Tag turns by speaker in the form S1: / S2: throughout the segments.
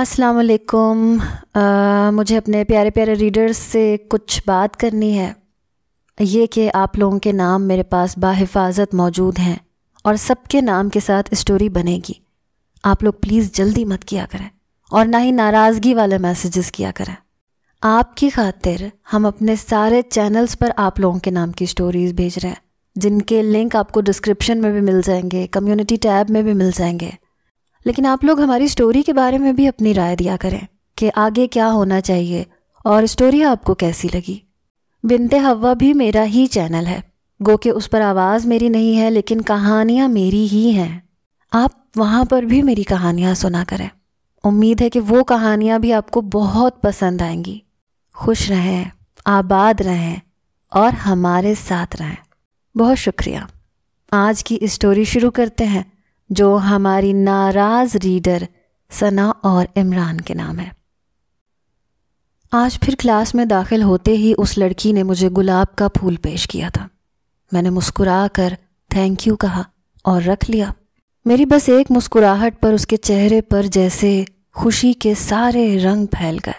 S1: अस्सलाम वालेकुम मुझे अपने प्यारे प्यारे रीडर्स से कुछ बात करनी है ये कि आप लोगों के नाम मेरे पास बाहिफाजत मौजूद हैं और सबके नाम के साथ स्टोरी बनेगी आप लोग प्लीज़ जल्दी मत किया करें और ना ही नाराज़गी वाले मैसेजेस किया करें आपकी खातिर हम अपने सारे चैनल्स पर आप लोगों के नाम की स्टोरीज़ भेज रहे हैं जिनके लिंक आपको डिस्क्रिप्शन में भी मिल जाएंगे कम्युनिटी टैब में भी मिल जाएंगे लेकिन आप लोग हमारी स्टोरी के बारे में भी अपनी राय दिया करें कि आगे क्या होना चाहिए और स्टोरी आपको कैसी लगी बिनते हवा भी मेरा ही चैनल है गो के उस पर आवाज़ मेरी नहीं है लेकिन कहानियाँ मेरी ही हैं आप वहाँ पर भी मेरी कहानियाँ सुना करें उम्मीद है कि वो कहानियाँ भी आपको बहुत पसंद आएंगी खुश रहें आबाद रहें और हमारे साथ रहें बहुत शुक्रिया आज की स्टोरी शुरू करते हैं जो हमारी नाराज रीडर सना और इमरान के नाम है आज फिर क्लास में दाखिल होते ही उस लड़की ने मुझे गुलाब का फूल पेश किया था मैंने मुस्कुरा कर थैंक यू कहा और रख लिया मेरी बस एक मुस्कुराहट पर उसके चेहरे पर जैसे खुशी के सारे रंग फैल गए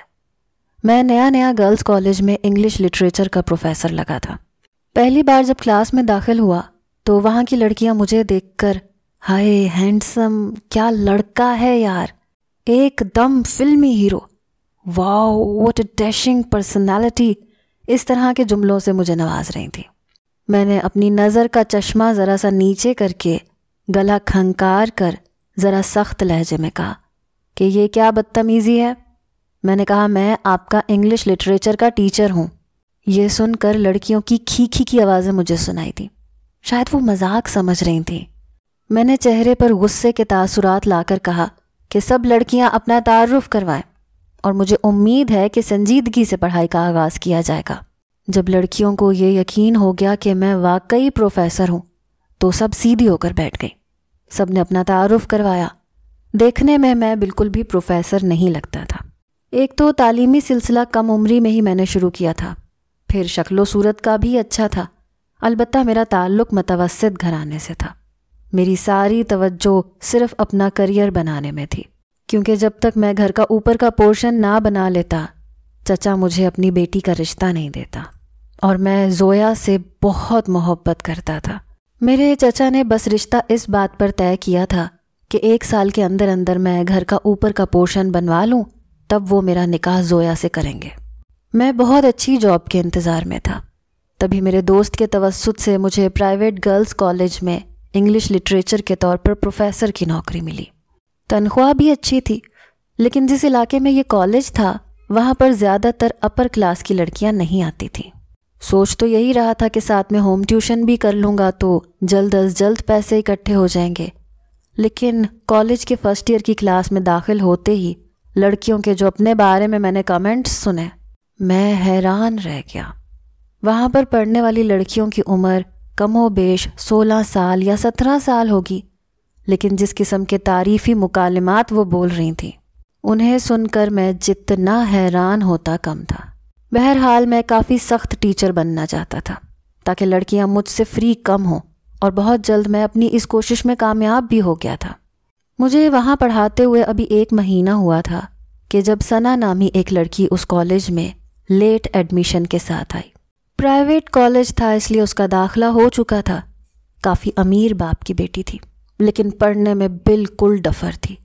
S1: मैं नया नया गर्ल्स कॉलेज में इंग्लिश लिटरेचर का प्रोफेसर लगा था पहली बार जब क्लास में दाखिल हुआ तो वहाँ की लड़कियाँ मुझे देखकर हाय हैंडसम क्या लड़का है यार एकदम फिल्मी hero wow what a dashing personality इस तरह के जुमलों से मुझे नवाज रही थी मैंने अपनी नज़र का चश्मा ज़रा सा नीचे करके गला खंकार कर ज़रा सख्त लहजे में कहा कि ये क्या बदतमीज़ी है मैंने कहा मैं आपका इंग्लिश लिटरेचर का टीचर हूँ ये सुनकर लड़कियों की खीखी की आवाज़ें मुझे सुनाई थी शायद वो मजाक समझ रही थी मैंने चेहरे पर गुस्से के तासुरात लाकर कहा कि सब लड़कियां अपना तारुफ करवाएं और मुझे उम्मीद है कि संजीदगी से पढ़ाई का आगाज़ किया जाएगा जब लड़कियों को ये यकीन हो गया कि मैं वाकई प्रोफेसर हूँ तो सब सीधी होकर बैठ गई सब ने अपना तारुफ करवाया देखने में मैं बिल्कुल भी प्रोफेसर नहीं लगता था एक तो तालीमी सिलसिला कम उम्री में ही मैंने शुरू किया था फिर शक्लो सूरत का भी अच्छा था अलबत्त मेरा ताल्लुक मतवसत घराने से था मेरी सारी तवज्जो सिर्फ अपना करियर बनाने में थी क्योंकि जब तक मैं घर का ऊपर का पोर्शन ना बना लेता चचा मुझे अपनी बेटी का रिश्ता नहीं देता और मैं जोया से बहुत मोहब्बत करता था मेरे चचा ने बस रिश्ता इस बात पर तय किया था कि एक साल के अंदर अंदर मैं घर का ऊपर का पोर्शन बनवा लूँ तब वो मेरा निकाह जोया से करेंगे मैं बहुत अच्छी जॉब के इंतज़ार में था तभी मेरे दोस्त के तवसत से मुझे प्राइवेट गर्ल्स कॉलेज में इंग्लिश लिटरेचर के तौर पर प्रोफेसर की नौकरी मिली तनख्वाह भी अच्छी थी लेकिन जिस इलाके में ये कॉलेज था वहाँ पर ज़्यादातर अपर क्लास की लड़कियाँ नहीं आती थीं सोच तो यही रहा था कि साथ में होम ट्यूशन भी कर लूँगा तो जल्द अज जल्द पैसे इकट्ठे हो जाएंगे लेकिन कॉलेज के फर्स्ट ईयर की क्लास में दाखिल होते ही लड़कियों के जो अपने बारे में मैंने कमेंट्स सुने मैं हैरान रह गया वहाँ पर पढ़ने वाली लड़कियों की उम्र कमो बेश सोलह साल या सत्रह साल होगी लेकिन जिस किस्म के तारीफ़ी मुकालमात वो बोल रही थी उन्हें सुनकर मैं जितना हैरान होता कम था बहरहाल मैं काफ़ी सख्त टीचर बनना चाहता था ताकि लड़कियां मुझसे फ्री कम हों और बहुत जल्द मैं अपनी इस कोशिश में कामयाब भी हो गया था मुझे वहाँ पढ़ाते हुए अभी एक महीना हुआ था कि जब सना नामी एक लड़की उस कॉलेज में लेट एडमिशन के साथ आई प्राइवेट कॉलेज था इसलिए उसका दाखला हो चुका था काफ़ी अमीर बाप की बेटी थी लेकिन पढ़ने में बिल्कुल डफर थी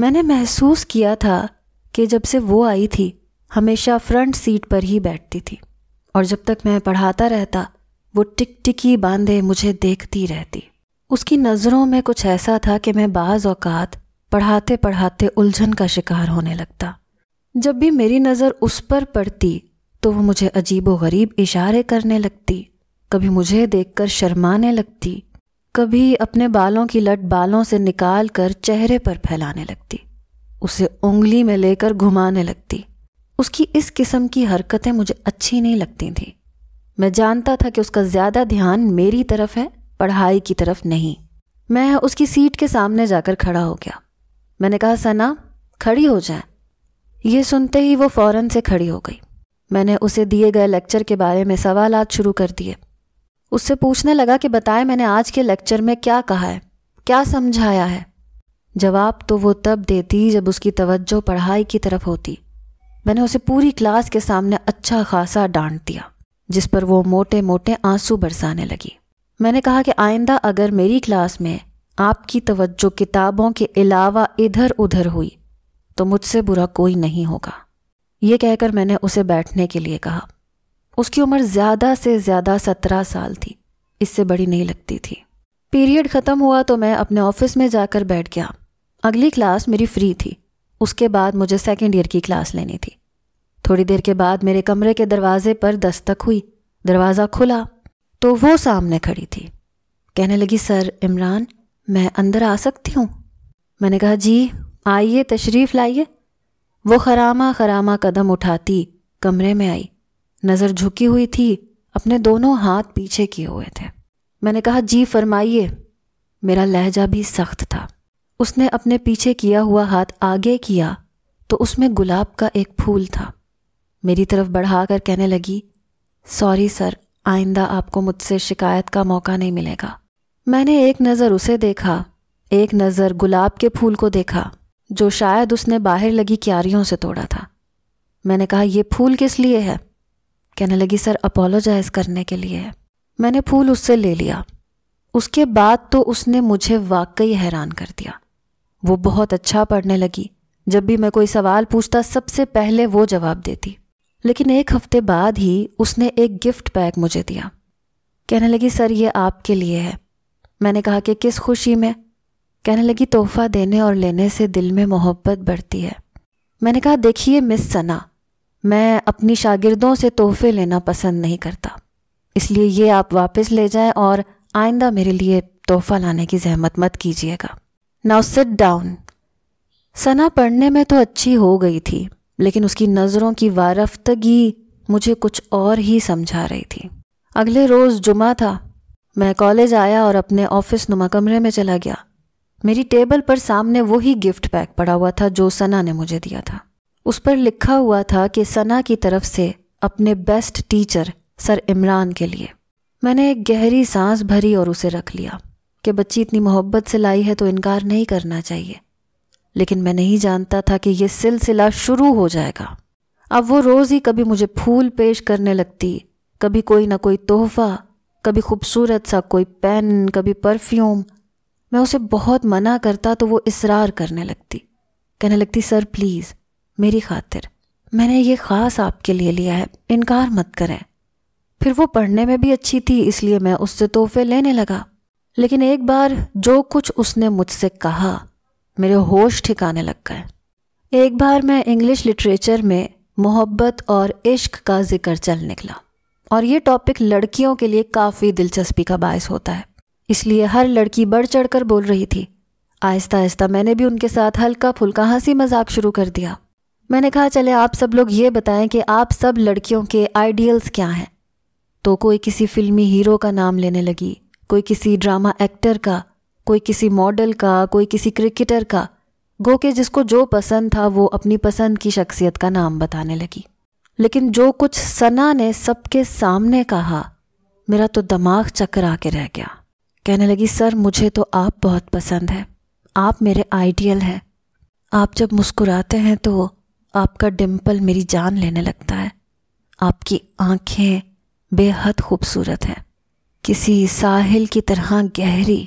S1: मैंने महसूस किया था कि जब से वो आई थी हमेशा फ्रंट सीट पर ही बैठती थी और जब तक मैं पढ़ाता रहता वो टिकटिकी बांधे मुझे देखती रहती उसकी नज़रों में कुछ ऐसा था कि मैं बाज़ औकात पढ़ाते पढ़ाते उलझन का शिकार होने लगता जब भी मेरी नज़र उस पर पड़ती तो वो मुझे अजीब गरीब इशारे करने लगती कभी मुझे देखकर शर्माने लगती कभी अपने बालों की लट बालों से निकाल कर चेहरे पर फैलाने लगती उसे उंगली में लेकर घुमाने लगती उसकी इस किस्म की हरकतें मुझे अच्छी नहीं लगती थीं मैं जानता था कि उसका ज़्यादा ध्यान मेरी तरफ है पढ़ाई की तरफ नहीं मैं उसकी सीट के सामने जाकर खड़ा हो गया मैंने कहा सना खड़ी हो जाए ये सुनते ही वो फ़ौरन से खड़ी हो गई मैंने उसे दिए गए लेक्चर के बारे में सवाल शुरू कर दिए उससे पूछने लगा कि बताए मैंने आज के लेक्चर में क्या कहा है क्या समझाया है जवाब तो वो तब देती जब उसकी तवज्जो पढ़ाई की तरफ होती मैंने उसे पूरी क्लास के सामने अच्छा खासा डांट दिया जिस पर वो मोटे मोटे आंसू बरसाने लगी मैंने कहा कि आइंदा अगर मेरी क्लास में आपकी तवज्जो किताबों के अलावा इधर उधर हुई तो मुझसे बुरा कोई नहीं होगा ये कहकर मैंने उसे बैठने के लिए कहा उसकी उम्र ज़्यादा से ज़्यादा सत्रह साल थी इससे बड़ी नहीं लगती थी पीरियड ख़त्म हुआ तो मैं अपने ऑफिस में जाकर बैठ गया अगली क्लास मेरी फ्री थी उसके बाद मुझे सेकेंड ईयर की क्लास लेनी थी थोड़ी देर के बाद मेरे कमरे के दरवाजे पर दस्तक हुई दरवाज़ा खुला तो वो सामने खड़ी थी कहने लगी सर इमरान मैं अंदर आ सकती हूँ मैंने कहा जी आइए तशरीफ़ लाइए वो खरामा खरामा कदम उठाती कमरे में आई नज़र झुकी हुई थी अपने दोनों हाथ पीछे किए हुए थे मैंने कहा जी फरमाइए मेरा लहजा भी सख्त था उसने अपने पीछे किया हुआ हाथ आगे किया तो उसमें गुलाब का एक फूल था मेरी तरफ बढ़ा कर कहने लगी सॉरी सर आइंदा आपको मुझसे शिकायत का मौका नहीं मिलेगा मैंने एक नज़र उसे देखा एक नज़र गुलाब के फूल को देखा जो शायद उसने बाहर लगी क्यारियों से तोड़ा था मैंने कहा यह फूल किस लिए है कहने लगी सर अपोलोजाइज करने के लिए है मैंने फूल उससे ले लिया उसके बाद तो उसने मुझे वाकई हैरान कर दिया वो बहुत अच्छा पढ़ने लगी जब भी मैं कोई सवाल पूछता सबसे पहले वो जवाब देती लेकिन एक हफ्ते बाद ही उसने एक गिफ्ट पैक मुझे दिया कहने लगी सर ये आपके लिए है मैंने कहा कि किस खुशी में कहने लगी तोहफा देने और लेने से दिल में मोहब्बत बढ़ती है मैंने कहा देखिए मिस सना मैं अपनी शागिर्दों से तोहफे लेना पसंद नहीं करता इसलिए ये आप वापस ले जाएं और आइंदा मेरे लिए तोहफा लाने की जहमत मत कीजिएगा नाउ सिट डाउन सना पढ़ने में तो अच्छी हो गई थी लेकिन उसकी नज़रों की वारफ्तगी मुझे कुछ और ही समझा रही थी अगले रोज़ जुमा था मैं कॉलेज आया और अपने ऑफिस नुमा कमरे में चला गया मेरी टेबल पर सामने वही गिफ्ट पैक पड़ा हुआ था जो सना ने मुझे दिया था उस पर लिखा हुआ था कि सना की तरफ से अपने बेस्ट टीचर सर इमरान के लिए मैंने एक गहरी सांस भरी और उसे रख लिया कि बच्ची इतनी मोहब्बत से लाई है तो इनकार नहीं करना चाहिए लेकिन मैं नहीं जानता था कि यह सिलसिला शुरू हो जाएगा अब वो रोज़ ही कभी मुझे फूल पेश करने लगती कभी कोई ना कोई तोहफा कभी खूबसूरत सा कोई पेन कभी परफ्यूम मैं उसे बहुत मना करता तो वो इसरार करने लगती कहने लगती सर प्लीज़ मेरी खातिर मैंने ये ख़ास आपके लिए लिया है इनकार मत करें फिर वो पढ़ने में भी अच्छी थी इसलिए मैं उससे तोहफे लेने लगा लेकिन एक बार जो कुछ उसने मुझसे कहा मेरे होश ठिकाने लग गए एक बार मैं इंग्लिश लिटरेचर में मोहब्बत और इश्क का जिक्र चल निकला और ये टॉपिक लड़कियों के लिए काफ़ी दिलचस्पी का बायस होता है इसलिए हर लड़की बढ़ चढ़कर बोल रही थी आहिस्ता आहिस्ता मैंने भी उनके साथ हल्का फुल्का हंसी मजाक शुरू कर दिया मैंने कहा चले आप सब लोग ये बताएं कि आप सब लड़कियों के आइडियल्स क्या हैं तो कोई किसी फिल्मी हीरो का नाम लेने लगी कोई किसी ड्रामा एक्टर का कोई किसी मॉडल का कोई किसी क्रिकेटर का गो के जिसको जो पसंद था वो अपनी पसंद की शख्सियत का नाम बताने लगी लेकिन जो कुछ सना ने सबके सामने कहा मेरा तो दिमाग चकरा के रह गया कहने लगी सर मुझे तो आप बहुत पसंद है आप मेरे आइडियल हैं आप जब मुस्कुराते हैं तो आपका डिम्पल मेरी जान लेने लगता है आपकी आंखें बेहद खूबसूरत हैं किसी साहिल की तरह गहरी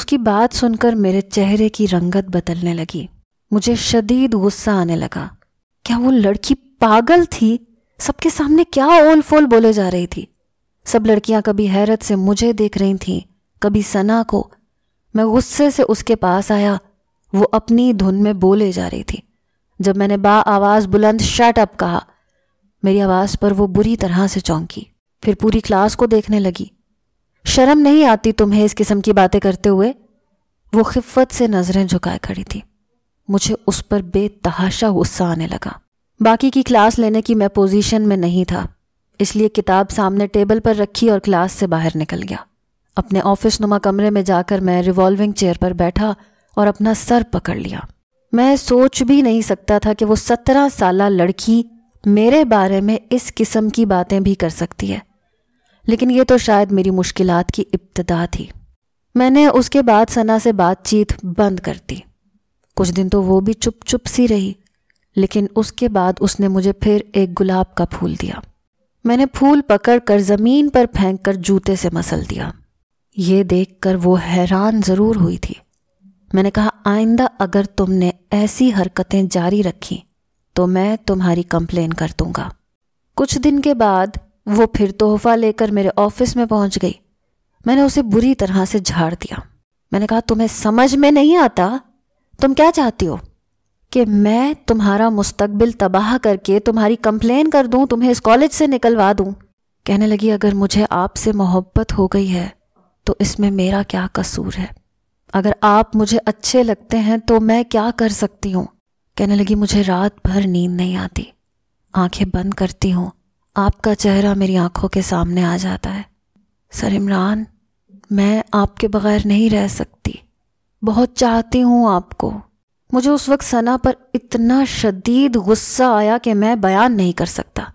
S1: उसकी बात सुनकर मेरे चेहरे की रंगत बदलने लगी मुझे शदीद गुस्सा आने लगा क्या वो लड़की पागल थी सबके सामने क्या ओल फोल बोले जा रही थी सब लड़कियां कभी हैरत से मुझे देख रही थीं कभी सना को मैं गुस्से से उसके पास आया वो अपनी धुन में बोले जा रही थी जब मैंने बा आवाज़ बुलंद शट अप कहा मेरी आवाज़ पर वो बुरी तरह से चौंकी फिर पूरी क्लास को देखने लगी शर्म नहीं आती तुम्हें इस किस्म की बातें करते हुए वो खिफत से नज़रें झुकाए खड़ी थी मुझे उस पर बेतहाशा गुस्सा आने लगा बाकी की क्लास लेने की मैं पोजीशन में नहीं था इसलिए किताब सामने टेबल पर रखी और क्लास से बाहर निकल गया अपने ऑफिस नुमा कमरे में जाकर मैं रिवॉल्विंग चेयर पर बैठा और अपना सर पकड़ लिया मैं सोच भी नहीं सकता था कि वो सत्रह साल लड़की मेरे बारे में इस किस्म की बातें भी कर सकती है लेकिन ये तो शायद मेरी मुश्किलात की इब्तदा थी मैंने उसके बाद सना से बातचीत बंद कर दी कुछ दिन तो वो भी चुप चुप सी रही लेकिन उसके बाद उसने मुझे फिर एक गुलाब का फूल दिया मैंने फूल पकड़ कर ज़मीन पर फेंक कर जूते से मसल दिया ये देखकर वो हैरान ज़रूर हुई थी मैंने कहा आइंदा अगर तुमने ऐसी हरकतें जारी रखी तो मैं तुम्हारी कंप्लेन कर दूंगा कुछ दिन के बाद वो फिर तोहफा लेकर मेरे ऑफिस में पहुंच गई मैंने उसे बुरी तरह से झाड़ दिया मैंने कहा तुम्हें समझ में नहीं आता तुम क्या चाहती हो कि मैं तुम्हारा मुस्तकबिल तबाह करके तुम्हारी कंप्लेन कर दूं तुम्हें इस कॉलेज से निकलवा दूं कहने लगी अगर मुझे आपसे मोहब्बत हो गई है तो इसमें मेरा क्या कसूर है अगर आप मुझे अच्छे लगते हैं तो मैं क्या कर सकती हूँ कहने लगी मुझे रात भर नींद नहीं आती आंखें बंद करती हूँ आपका चेहरा मेरी आंखों के सामने आ जाता है सर इमरान मैं आपके बगैर नहीं रह सकती बहुत चाहती हूँ आपको मुझे उस वक्त सना पर इतना शदीद गुस्सा आया कि मैं बयान नहीं कर सकता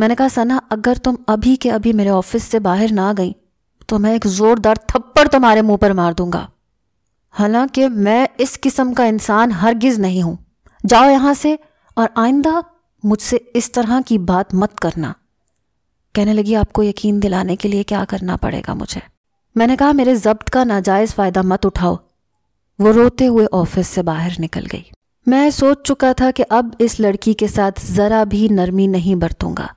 S1: मैंने कहा सना अगर तुम अभी के अभी मेरे ऑफिस से बाहर ना गई तो मैं एक ज़ोरदार थप्पड़ तुम्हारे मुंह पर मार दूंगा हालांकि मैं इस किस्म का इंसान हरगिज़ नहीं हूं जाओ यहां से और आइंदा मुझसे इस तरह की बात मत करना कहने लगी आपको यकीन दिलाने के लिए क्या करना पड़ेगा मुझे मैंने कहा मेरे जब्त का नाजायज़ फ़ायदा मत उठाओ वो रोते हुए ऑफिस से बाहर निकल गई मैं सोच चुका था कि अब इस लड़की के साथ ज़रा भी नरमी नहीं बरतूंगा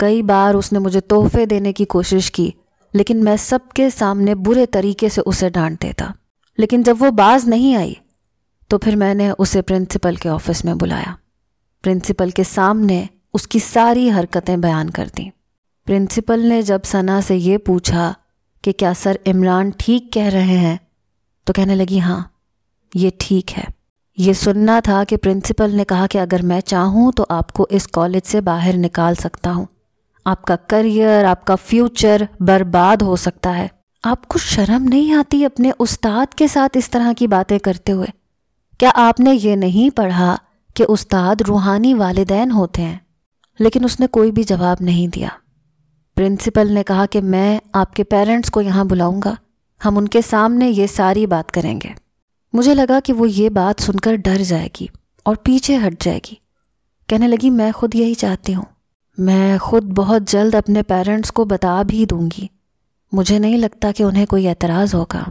S1: कई बार उसने मुझे तोहफे देने की कोशिश की लेकिन मैं सबके सामने बुरे तरीके से उसे डांट देता लेकिन जब वो बाज नहीं आई तो फिर मैंने उसे प्रिंसिपल के ऑफिस में बुलाया प्रिंसिपल के सामने उसकी सारी हरकतें बयान कर दी प्रिंसिपल ने जब सना से ये पूछा कि क्या सर इमरान ठीक कह रहे हैं तो कहने लगी हाँ ये ठीक है ये सुनना था कि प्रिंसिपल ने कहा कि अगर मैं चाहूँ तो आपको इस कॉलेज से बाहर निकाल सकता हूँ आपका करियर आपका फ्यूचर बर्बाद हो सकता है आपको शर्म नहीं आती अपने उस्ताद के साथ इस तरह की बातें करते हुए क्या आपने ये नहीं पढ़ा कि उस्ताद रूहानी वालदेन होते हैं लेकिन उसने कोई भी जवाब नहीं दिया प्रिंसिपल ने कहा कि मैं आपके पेरेंट्स को यहाँ बुलाऊंगा हम उनके सामने ये सारी बात करेंगे मुझे लगा कि वो ये बात सुनकर डर जाएगी और पीछे हट जाएगी कहने लगी मैं खुद यही चाहती हूँ मैं खुद बहुत जल्द अपने पेरेंट्स को बता भी दूंगी मुझे नहीं लगता कि उन्हें कोई एतराज़ होगा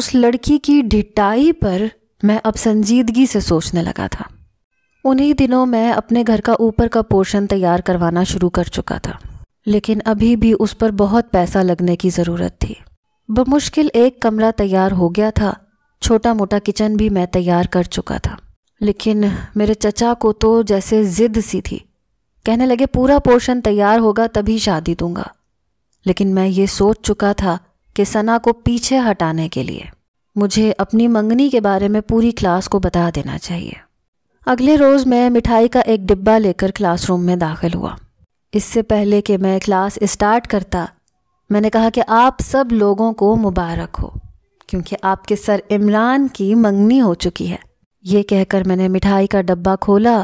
S1: उस लड़की की ढिटाई पर मैं अब संजीदगी से सोचने लगा था उन्हीं दिनों मैं अपने घर का ऊपर का पोर्शन तैयार करवाना शुरू कर चुका था लेकिन अभी भी उस पर बहुत पैसा लगने की ज़रूरत थी बमुश्किल एक कमरा तैयार हो गया था छोटा मोटा किचन भी मैं तैयार कर चुका था लेकिन मेरे चचा को तो जैसे ज़िद सी थी कहने लगे पूरा पोर्शन तैयार होगा तभी शादी दूंगा लेकिन मैं ये सोच चुका था कि सना को पीछे हटाने के लिए मुझे अपनी मंगनी के बारे में पूरी क्लास को बता देना चाहिए अगले रोज़ मैं मिठाई का एक डिब्बा लेकर क्लासरूम में दाखिल हुआ इससे पहले कि मैं क्लास स्टार्ट करता मैंने कहा कि आप सब लोगों को मुबारक हो क्योंकि आपके सर इमरान की मंगनी हो चुकी है ये कहकर मैंने मिठाई का डब्बा खोला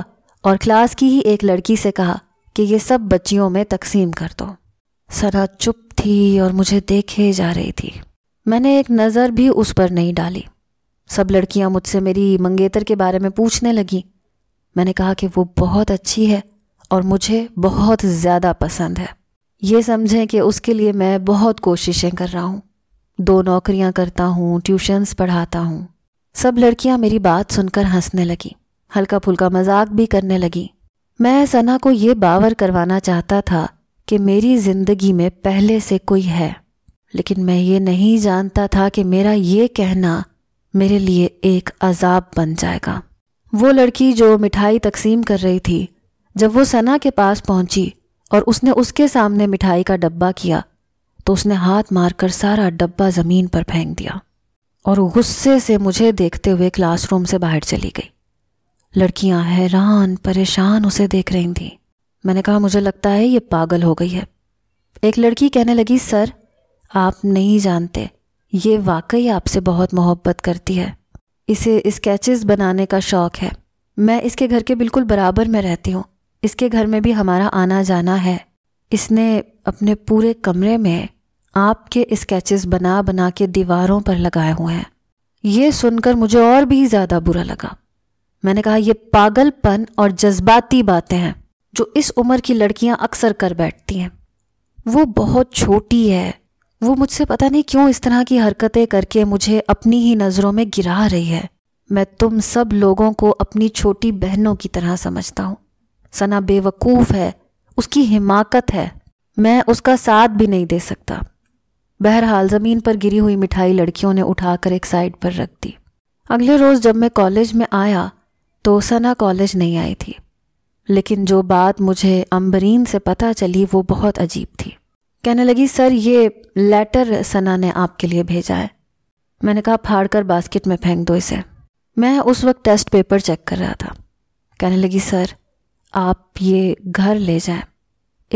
S1: और क्लास की ही एक लड़की से कहा कि ये सब बच्चियों में तकसीम कर दो सरा चुप थी और मुझे देखे जा रही थी मैंने एक नज़र भी उस पर नहीं डाली सब लड़कियां मुझसे मेरी मंगेतर के बारे में पूछने लगीं मैंने कहा कि वो बहुत अच्छी है और मुझे बहुत ज़्यादा पसंद है ये समझें कि उसके लिए मैं बहुत कोशिशें कर रहा हूँ दो नौकरियाँ करता हूँ ट्यूशन्स पढ़ाता हूँ सब लड़कियाँ मेरी बात सुनकर हंसने लगीं हल्का फुल्का मजाक भी करने लगी मैं सना को ये बावर करवाना चाहता था कि मेरी ज़िंदगी में पहले से कोई है लेकिन मैं ये नहीं जानता था कि मेरा ये कहना मेरे लिए एक अजाब बन जाएगा वो लड़की जो मिठाई तकसीम कर रही थी जब वो सना के पास पहुंची और उसने उसके सामने मिठाई का डब्बा किया तो उसने हाथ मारकर सारा डब्बा ज़मीन पर फेंक दिया और गुस्से से मुझे देखते हुए क्लासरूम से बाहर चली गई लड़कियां हैरान परेशान उसे देख रही थीं मैंने कहा मुझे लगता है ये पागल हो गई है एक लड़की कहने लगी सर आप नहीं जानते ये वाकई आपसे बहुत मोहब्बत करती है इसे स्केचेस बनाने का शौक़ है मैं इसके घर के बिल्कुल बराबर में रहती हूँ इसके घर में भी हमारा आना जाना है इसने अपने पूरे कमरे में आपके स्केचेस बना बना के दीवारों पर लगाए हुए हैं ये सुनकर मुझे और भी ज़्यादा बुरा लगा मैंने कहा यह पागलपन और जज्बाती बातें हैं जो इस उम्र की लड़कियां अक्सर कर बैठती हैं वो बहुत छोटी है वो मुझसे पता नहीं क्यों इस तरह की हरकतें करके मुझे अपनी ही नज़रों में गिरा रही है मैं तुम सब लोगों को अपनी छोटी बहनों की तरह समझता हूँ सना बेवकूफ़ है उसकी हिमाकत है मैं उसका साथ भी नहीं दे सकता बहरहाल ज़मीन पर गिरी हुई मिठाई लड़कियों ने उठाकर एक साइड पर रख दी अगले रोज़ जब मैं कॉलेज में आया तो सना कॉलेज नहीं आई थी लेकिन जो बात मुझे अम्बरीन से पता चली वो बहुत अजीब थी कहने लगी सर ये लेटर सना ने आपके लिए भेजा है मैंने कहा फाड़ कर बास्केट में फेंक दो इसे मैं उस वक्त टेस्ट पेपर चेक कर रहा था कहने लगी सर आप ये घर ले जाएं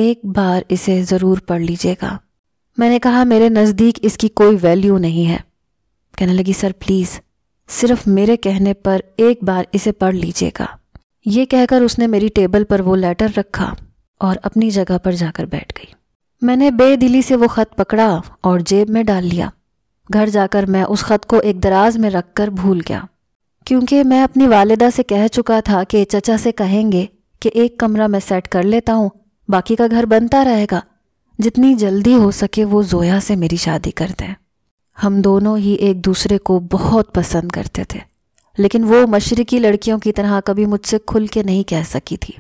S1: एक बार इसे ज़रूर पढ़ लीजिएगा मैंने कहा मेरे नज़दीक इसकी कोई वैल्यू नहीं है कहने लगी सर प्लीज़ सिर्फ मेरे कहने पर एक बार इसे पढ़ लीजिएगा ये कहकर उसने मेरी टेबल पर वो लेटर रखा और अपनी जगह पर जाकर बैठ गई मैंने बेदिली से वो ख़त पकड़ा और जेब में डाल लिया घर जाकर मैं उस ख़त को एक दराज में रख कर भूल गया क्योंकि मैं अपनी वालिदा से कह चुका था कि चचा से कहेंगे कि एक कमरा मैं सेट कर लेता हूँ बाकी का घर बनता रहेगा जितनी जल्दी हो सके वो जोया से मेरी शादी कर दें हम दोनों ही एक दूसरे को बहुत पसंद करते थे लेकिन वो मशरकी लड़कियों की तरह कभी मुझसे खुल के नहीं कह सकी थी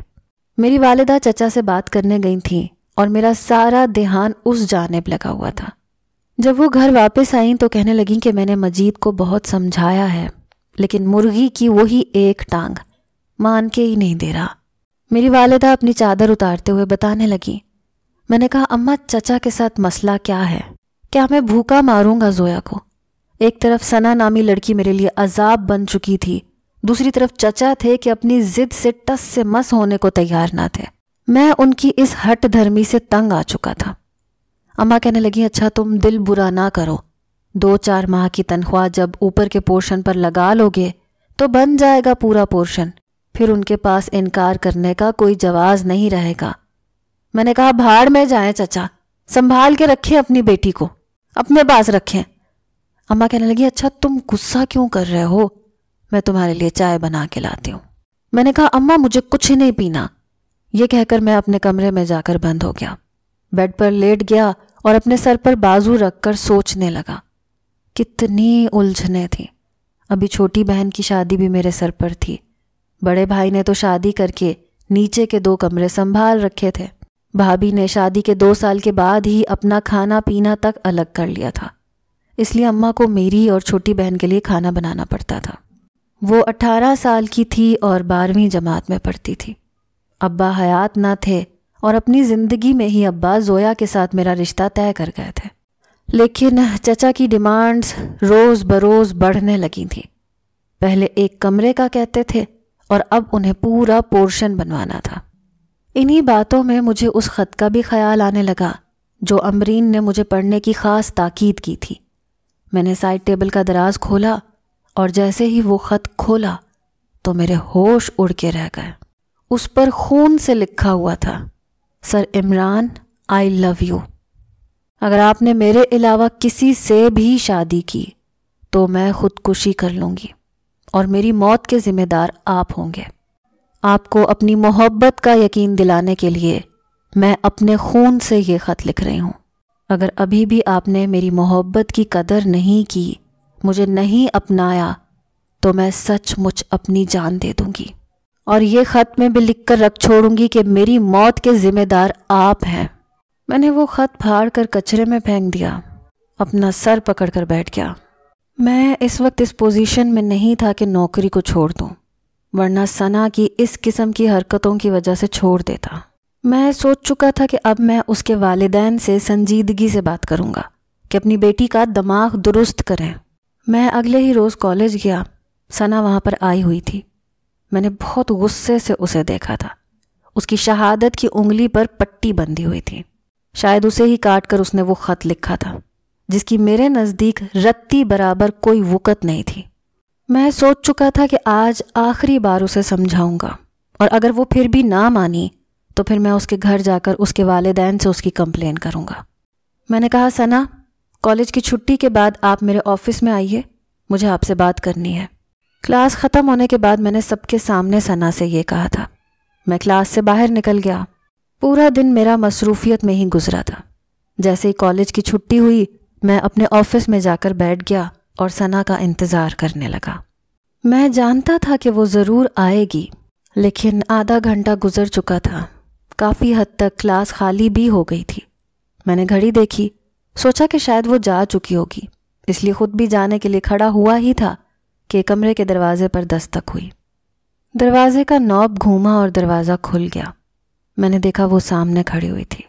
S1: मेरी वालदा चचा से बात करने गई थी और मेरा सारा ध्यान उस जानब लगा हुआ था जब वो घर वापस आई तो कहने लगी कि मैंने मजीद को बहुत समझाया है लेकिन मुर्गी की वही एक टांग मान के ही नहीं दे रहा मेरी वालदा अपनी चादर उतारते हुए बताने लगी मैंने कहा अम्मा चचा के साथ मसला क्या है क्या मैं भूखा मारूंगा जोया को एक तरफ सना नामी लड़की मेरे लिए अजाब बन चुकी थी दूसरी तरफ चचा थे कि अपनी जिद से टस से मस होने को तैयार ना थे मैं उनकी इस हट धर्मी से तंग आ चुका था अम्मा कहने लगी अच्छा तुम दिल बुरा ना करो दो चार माह की तनख्वाह जब ऊपर के पोर्शन पर लगा लोगे तो बन जाएगा पूरा पोर्शन फिर उनके पास इनकार करने का कोई जवाब नहीं रहेगा मैंने कहा भाड़ में जाए चचा संभाल के रखें अपनी बेटी को अपने पास रखें अम्मा कहने लगी अच्छा तुम गुस्सा क्यों कर रहे हो मैं तुम्हारे लिए चाय बना के लाती हूँ मैंने कहा अम्मा मुझे कुछ ही नहीं पीना ये कहकर मैं अपने कमरे में जाकर बंद हो गया बेड पर लेट गया और अपने सर पर बाजू रखकर सोचने लगा कितनी उलझने थी अभी छोटी बहन की शादी भी मेरे सर पर थी बड़े भाई ने तो शादी करके नीचे के दो कमरे संभाल रखे थे भाभी ने शादी के दो साल के बाद ही अपना खाना पीना तक अलग कर लिया था इसलिए अम्मा को मेरी और छोटी बहन के लिए खाना बनाना पड़ता था वो अट्ठारह साल की थी और बारहवीं जमात में पढ़ती थी अब्बा हयात ना थे और अपनी ज़िंदगी में ही अब्बा जोया के साथ मेरा रिश्ता तय कर गए थे लेकिन चचा की डिमांड्स रोज़ बरोज़ बढ़ने लगी थी पहले एक कमरे का कहते थे और अब उन्हें पूरा पोर्शन बनवाना था इन्हीं बातों में मुझे उस ख़त का भी ख्याल आने लगा जो अमरीन ने मुझे पढ़ने की ख़ास ताकीद की थी मैंने साइड टेबल का दराज खोला और जैसे ही वो ख़त खोला तो मेरे होश उड़ के रह गए उस पर खून से लिखा हुआ था sir Imran I love you अगर आपने मेरे अलावा किसी से भी शादी की तो मैं खुदकुशी कर लूँगी और मेरी मौत के ज़िम्मेदार आप होंगे आपको अपनी मोहब्बत का यकीन दिलाने के लिए मैं अपने खून से ये ख़त लिख रही हूँ अगर अभी भी आपने मेरी मोहब्बत की कदर नहीं की मुझे नहीं अपनाया तो मैं सचमुच अपनी जान दे दूंगी और ये ख़त मैं भी लिख कर रख छोड़ूंगी कि मेरी मौत के ज़िम्मेदार आप हैं मैंने वो ख़त फाड़ कर कचरे में फेंक दिया अपना सर पकड़ कर बैठ गया मैं इस वक्त इस पोजीशन में नहीं था कि नौकरी को छोड़ दूँ वरना सना की इस किस्म की हरकतों की वजह से छोड़ देता मैं सोच चुका था कि अब मैं उसके वालदेन से संजीदगी से बात करूँगा कि अपनी बेटी का दिमाग दुरुस्त करें मैं अगले ही रोज़ कॉलेज गया सना वहाँ पर आई हुई थी मैंने बहुत गुस्से से उसे देखा था उसकी शहादत की उंगली पर पट्टी बंधी हुई थी शायद उसे ही काट कर उसने वो ख़त लिखा था जिसकी मेरे नज़दीक रत्ती बराबर कोई वक़त नहीं थी मैं सोच चुका था कि आज आखिरी बार उसे समझाऊंगा और अगर वो फिर भी ना मानी तो फिर मैं उसके घर जाकर उसके वालदेन से उसकी कंप्लेन करूंगा मैंने कहा सना कॉलेज की छुट्टी के बाद आप मेरे ऑफिस में आइए मुझे आपसे बात करनी है क्लास ख़त्म होने के बाद मैंने सबके सामने सना से ये कहा था मैं क्लास से बाहर निकल गया पूरा दिन मेरा मसरूफियत में ही गुजरा था जैसे ही कॉलेज की छुट्टी हुई मैं अपने ऑफिस में जाकर बैठ गया और सना का इंतज़ार करने लगा मैं जानता था कि वो ज़रूर आएगी लेकिन आधा घंटा गुजर चुका था काफ़ी हद तक क्लास खाली भी हो गई थी मैंने घड़ी देखी सोचा कि शायद वो जा चुकी होगी इसलिए खुद भी जाने के लिए खड़ा हुआ ही था कि कमरे के दरवाजे पर दस्तक हुई दरवाजे का नॉब घूमा और दरवाज़ा खुल गया मैंने देखा वो सामने खड़ी हुई थी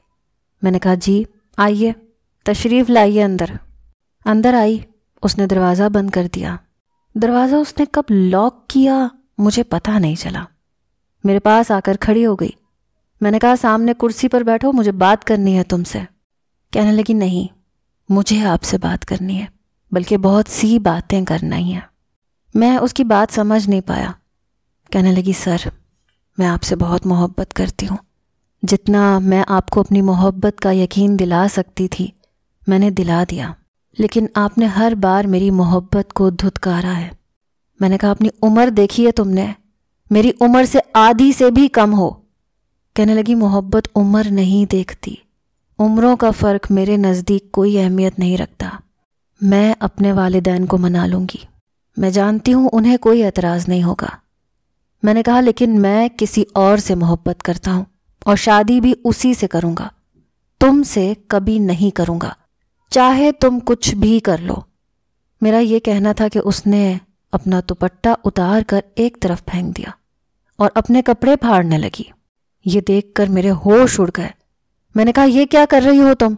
S1: मैंने कहा जी आइए तशरीफ़ लाइए अंदर अंदर आई उसने दरवाज़ा बंद कर दिया दरवाज़ा उसने कब लॉक किया मुझे पता नहीं चला मेरे पास आकर खड़ी हो गई मैंने कहा सामने कुर्सी पर बैठो मुझे बात करनी है तुमसे कहने लगी नहीं मुझे आपसे बात करनी है बल्कि बहुत सी बातें करना ही है मैं उसकी बात समझ नहीं पाया कहने लगी सर मैं आपसे बहुत मोहब्बत करती हूँ जितना मैं आपको अपनी मोहब्बत का यकीन दिला सकती थी मैंने दिला दिया लेकिन आपने हर बार मेरी मोहब्बत को धुतकारा है मैंने कहा अपनी उम्र देखी है तुमने मेरी उम्र से आधी से भी कम हो कहने लगी मोहब्बत उम्र नहीं देखती उम्रों का फ़र्क मेरे नज़दीक कोई अहमियत नहीं रखता मैं अपने वालदेन को मना लूंगी मैं जानती हूं उन्हें कोई एतराज़ नहीं होगा मैंने कहा लेकिन मैं किसी और से मोहब्बत करता हूं और शादी भी उसी से करूंगा तुमसे कभी नहीं करूँगा चाहे तुम कुछ भी कर लो मेरा ये कहना था कि उसने अपना दुपट्टा उतार कर एक तरफ फेंक दिया और अपने कपड़े फाड़ने लगी ये देखकर मेरे होश उड़ गए मैंने कहा यह क्या कर रही हो तुम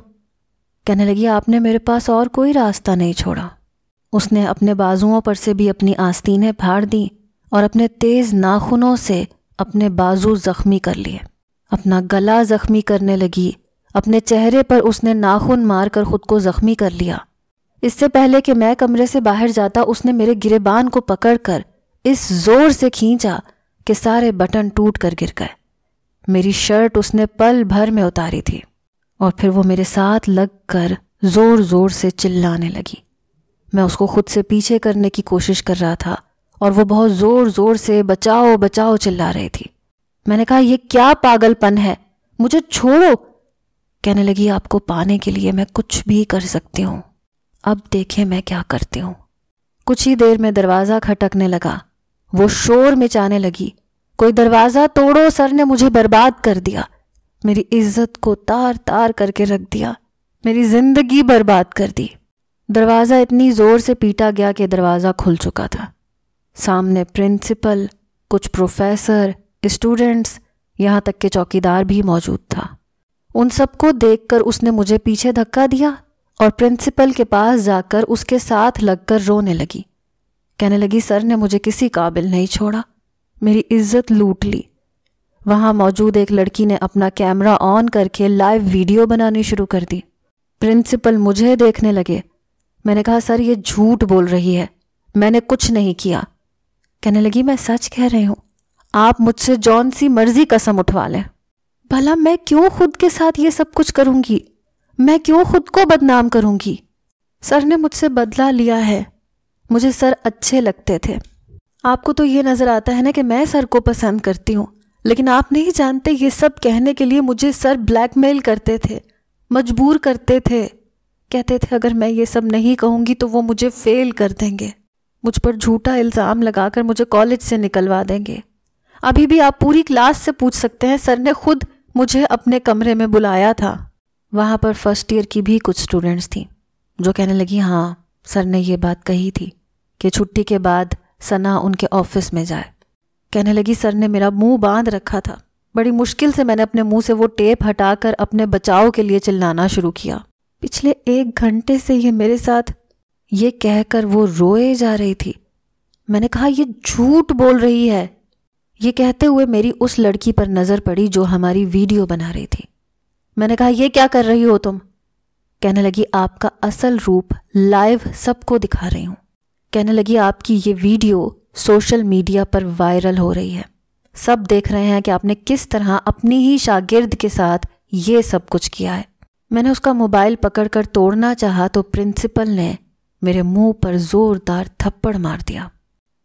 S1: कहने लगी आपने मेरे पास और कोई रास्ता नहीं छोड़ा उसने अपने बाजुओं पर से भी अपनी आस्तीनें फाड़ दी और अपने तेज नाखूनों से अपने बाजू जख्मी कर लिए अपना गला जख्मी करने लगी अपने चेहरे पर उसने नाखून मारकर खुद को जख्मी कर लिया इससे पहले कि मैं कमरे से बाहर जाता उसने मेरे गिरेबान को पकड़कर इस जोर से खींचा कि सारे बटन टूट कर गिर गए मेरी शर्ट उसने पल भर में उतारी थी और फिर वो मेरे साथ लग कर जोर जोर से चिल्लाने लगी मैं उसको खुद से पीछे करने की कोशिश कर रहा था और वो बहुत जोर जोर से बचाओ बचाओ चिल्ला रही थी मैंने कहा यह क्या पागलपन है मुझे छोड़ो कहने लगी आपको पाने के लिए मैं कुछ भी कर सकती हूँ अब देखें मैं क्या करती हूँ कुछ ही देर में दरवाज़ा खटकने लगा वो शोर मिचाने लगी कोई दरवाज़ा तोड़ो सर ने मुझे बर्बाद कर दिया मेरी इज्जत को तार तार करके रख दिया मेरी जिंदगी बर्बाद कर दी दरवाज़ा इतनी ज़ोर से पीटा गया कि दरवाज़ा खुल चुका था सामने प्रिंसिपल कुछ प्रोफेसर स्टूडेंट्स यहाँ तक के चौकीदार भी मौजूद था उन सबको देखकर उसने मुझे पीछे धक्का दिया और प्रिंसिपल के पास जाकर उसके साथ लगकर रोने लगी कहने लगी सर ने मुझे किसी काबिल नहीं छोड़ा मेरी इज्जत लूट ली वहाँ मौजूद एक लड़की ने अपना कैमरा ऑन करके लाइव वीडियो बनानी शुरू कर दी प्रिंसिपल मुझे देखने लगे मैंने कहा सर ये झूठ बोल रही है मैंने कुछ नहीं किया कहने लगी मैं सच कह रही हूँ आप मुझसे जौन सी मर्जी कसम उठवा लें भला मैं क्यों खुद के साथ ये सब कुछ करूंगी मैं क्यों खुद को बदनाम करूंगी सर ने मुझसे बदला लिया है मुझे सर अच्छे लगते थे आपको तो ये नज़र आता है ना कि मैं सर को पसंद करती हूँ लेकिन आप नहीं जानते ये सब कहने के लिए मुझे सर ब्लैकमेल करते थे मजबूर करते थे कहते थे अगर मैं ये सब नहीं कहूँगी तो वो मुझे फ़ेल कर देंगे मुझ पर झूठा इल्ज़ाम लगाकर मुझे कॉलेज से निकलवा देंगे अभी भी आप पूरी क्लास से पूछ सकते हैं सर ने खुद मुझे अपने कमरे में बुलाया था वहाँ पर फर्स्ट ईयर की भी कुछ स्टूडेंट्स थी जो कहने लगी हाँ सर ने यह बात कही थी कि छुट्टी के बाद सना उनके ऑफिस में जाए कहने लगी सर ने मेरा मुंह बांध रखा था बड़ी मुश्किल से मैंने अपने मुंह से वो टेप हटाकर अपने बचाव के लिए चिल्लाना शुरू किया पिछले एक घंटे से ये मेरे साथ ये कहकर वो रोए जा रही थी मैंने कहा ये झूठ बोल रही है ये कहते हुए मेरी उस लड़की पर नज़र पड़ी जो हमारी वीडियो बना रही थी मैंने कहा यह क्या कर रही हो तुम कहने लगी आपका असल रूप लाइव सबको दिखा रही हूं कहने लगी आपकी ये वीडियो सोशल मीडिया पर वायरल हो रही है सब देख रहे हैं कि आपने किस तरह अपनी ही शागिर्द के साथ ये सब कुछ किया है मैंने उसका मोबाइल पकड़कर तोड़ना चाहा तो प्रिंसिपल ने मेरे मुंह पर जोरदार थप्पड़ मार दिया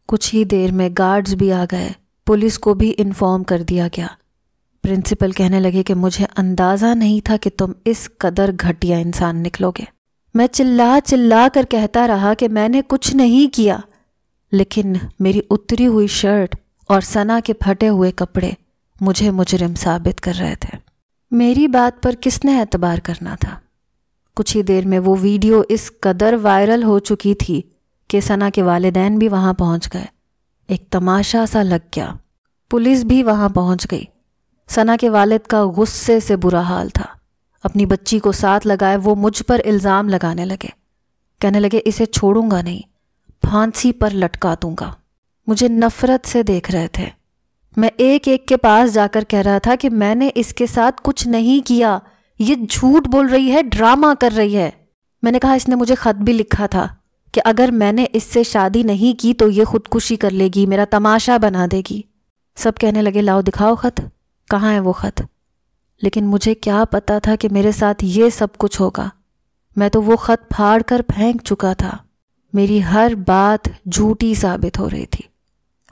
S1: कुछ ही देर में गार्ड्स भी आ गए पुलिस को भी इन्फॉर्म कर दिया गया प्रिंसिपल कहने लगे कि मुझे अंदाज़ा नहीं था कि तुम इस कदर घटिया इंसान निकलोगे मैं चिल्ला चिल्ला कर कहता रहा कि मैंने कुछ नहीं किया लेकिन मेरी उतरी हुई शर्ट और सना के फटे हुए कपड़े मुझे मुजरिम साबित कर रहे थे मेरी बात पर किसने एतबार करना था कुछ ही देर में वो वीडियो इस कदर वायरल हो चुकी थी कि सना के वालदेन भी वहां पहुंच गए एक तमाशा सा लग गया पुलिस भी वहां पहुंच गई सना के वालिद का गुस्से से बुरा हाल था अपनी बच्ची को साथ लगाए वो मुझ पर इल्ज़ाम लगाने लगे कहने लगे इसे छोड़ूंगा नहीं फांसी पर लटका दूंगा मुझे नफ़रत से देख रहे थे मैं एक एक के पास जाकर कह रहा था कि मैंने इसके साथ कुछ नहीं किया ये झूठ बोल रही है ड्रामा कर रही है मैंने कहा इसने मुझे ख़त भी लिखा था कि अगर मैंने इससे शादी नहीं की तो ये खुदकुशी कर लेगी मेरा तमाशा बना देगी सब कहने लगे लाओ दिखाओ ख़त कहाँ है वो ख़त लेकिन मुझे क्या पता था कि मेरे साथ ये सब कुछ होगा मैं तो वो ख़त फाड़ कर फेंक चुका था मेरी हर बात झूठी साबित हो रही थी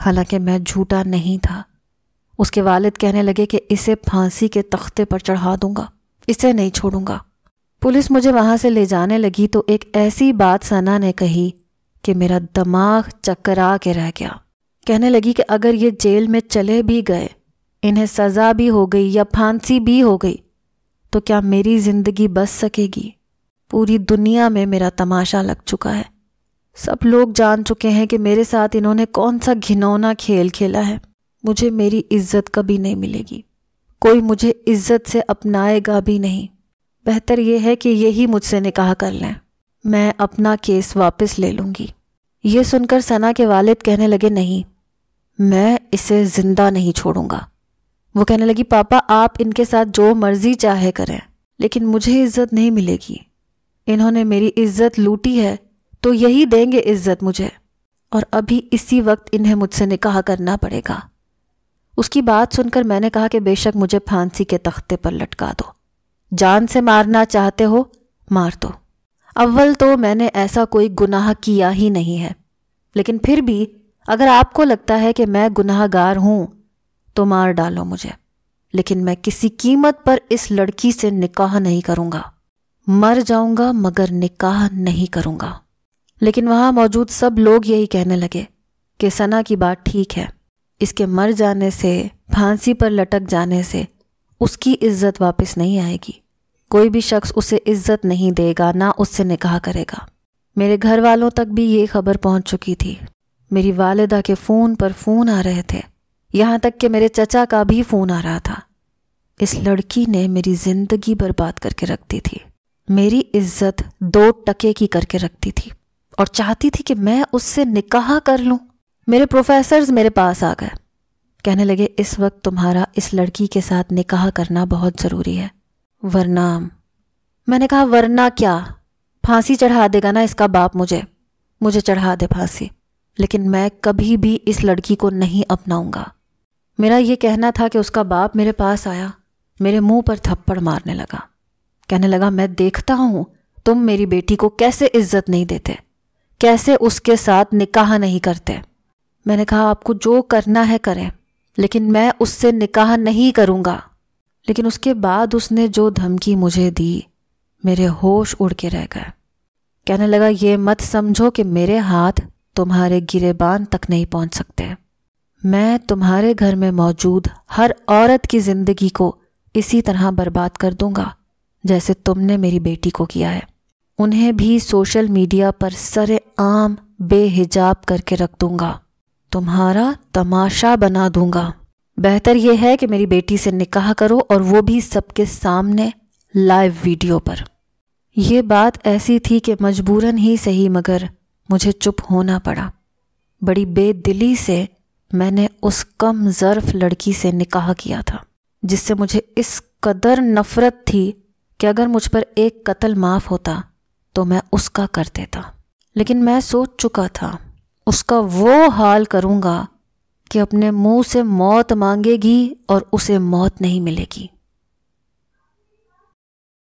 S1: हालांकि मैं झूठा नहीं था उसके वालिद कहने लगे कि इसे फांसी के तख्ते पर चढ़ा दूंगा इसे नहीं छोड़ूंगा पुलिस मुझे वहां से ले जाने लगी तो एक ऐसी बात सना ने कही कि मेरा दिमाग चकरा के रह गया कहने लगी कि अगर ये जेल में चले भी गए इन्हें सज़ा भी हो गई या फांसी भी हो गई तो क्या मेरी ज़िंदगी बच सकेगी पूरी दुनिया में मेरा तमाशा लग चुका है सब लोग जान चुके हैं कि मेरे साथ इन्होंने कौन सा घिनौना खेल खेला है मुझे मेरी इज्जत कभी नहीं मिलेगी कोई मुझे इज्जत से अपनाएगा भी नहीं बेहतर यह है कि यही मुझसे निकाह कर लें मैं अपना केस वापस ले लूंगी ये सुनकर सना के वालिद कहने लगे नहीं मैं इसे ज़िंदा नहीं छोड़ूंगा वो कहने लगी पापा आप इनके साथ जो मर्जी चाहे करें लेकिन मुझे इज्जत नहीं मिलेगी इन्होंने मेरी इज्जत लूटी है तो यही देंगे इज्जत मुझे और अभी इसी वक्त इन्हें मुझसे निकाह करना पड़ेगा उसकी बात सुनकर मैंने कहा कि बेशक मुझे फांसी के तख्ते पर लटका दो जान से मारना चाहते हो मार दो अव्वल तो मैंने ऐसा कोई गुनाह किया ही नहीं है लेकिन फिर भी अगर आपको लगता है कि मैं गुनाहगार हूं तो मार डालो मुझे लेकिन मैं किसी कीमत पर इस लड़की से निकाह नहीं करूंगा मर जाऊंगा मगर निकाह नहीं करूंगा लेकिन वहां मौजूद सब लोग यही कहने लगे कि सना की बात ठीक है इसके मर जाने से फांसी पर लटक जाने से उसकी इज्जत वापस नहीं आएगी कोई भी शख्स उसे इज्जत नहीं देगा ना उससे निकाह करेगा मेरे घर वालों तक भी ये खबर पहुंच चुकी थी मेरी वालदा के फ़ोन पर फ़ोन आ रहे थे यहां तक कि मेरे चचा का भी फ़ोन आ रहा था इस लड़की ने मेरी ज़िंदगी बर्बाद करके रख दी थी मेरी इज्जत दो टके की करके रखती थी और चाहती थी कि मैं उससे निकाह कर लूँ मेरे प्रोफेसर्स मेरे पास आ गए कहने लगे इस वक्त तुम्हारा इस लड़की के साथ निकाह करना बहुत ज़रूरी है वरना मैंने कहा वरना क्या फांसी चढ़ा देगा ना इसका बाप मुझे मुझे चढ़ा दे फांसी लेकिन मैं कभी भी इस लड़की को नहीं अपनाऊंगा मेरा ये कहना था कि उसका बाप मेरे पास आया मेरे मुंह पर थप्पड़ मारने लगा कहने लगा मैं देखता हूं तुम मेरी बेटी को कैसे इज्जत नहीं देते कैसे उसके साथ निकाह नहीं करते मैंने कहा आपको जो करना है करें लेकिन मैं उससे निकाह नहीं करूँगा लेकिन उसके बाद उसने जो धमकी मुझे दी मेरे होश उड़ के रह गए कहने लगा ये मत समझो कि मेरे हाथ तुम्हारे गिरेबान तक नहीं पहुंच सकते मैं तुम्हारे घर में मौजूद हर औरत की ज़िंदगी को इसी तरह बर्बाद कर दूंगा जैसे तुमने मेरी बेटी को किया है उन्हें भी सोशल मीडिया पर सरे आम बेहिजाब करके रख दूंगा तुम्हारा तमाशा बना दूंगा बेहतर यह है कि मेरी बेटी से निकाह करो और वो भी सबके सामने लाइव वीडियो पर यह बात ऐसी थी कि मजबूरन ही सही मगर मुझे चुप होना पड़ा बड़ी बेदिली से मैंने उस कम ज़र्फ लड़की से निकाह किया था जिससे मुझे इस कदर नफ़रत थी कि अगर मुझ पर एक कत्ल माफ़ होता तो मैं उसका कर देता लेकिन मैं सोच चुका था उसका वो हाल करूंगा कि अपने मुंह से मौत मांगेगी और उसे मौत नहीं मिलेगी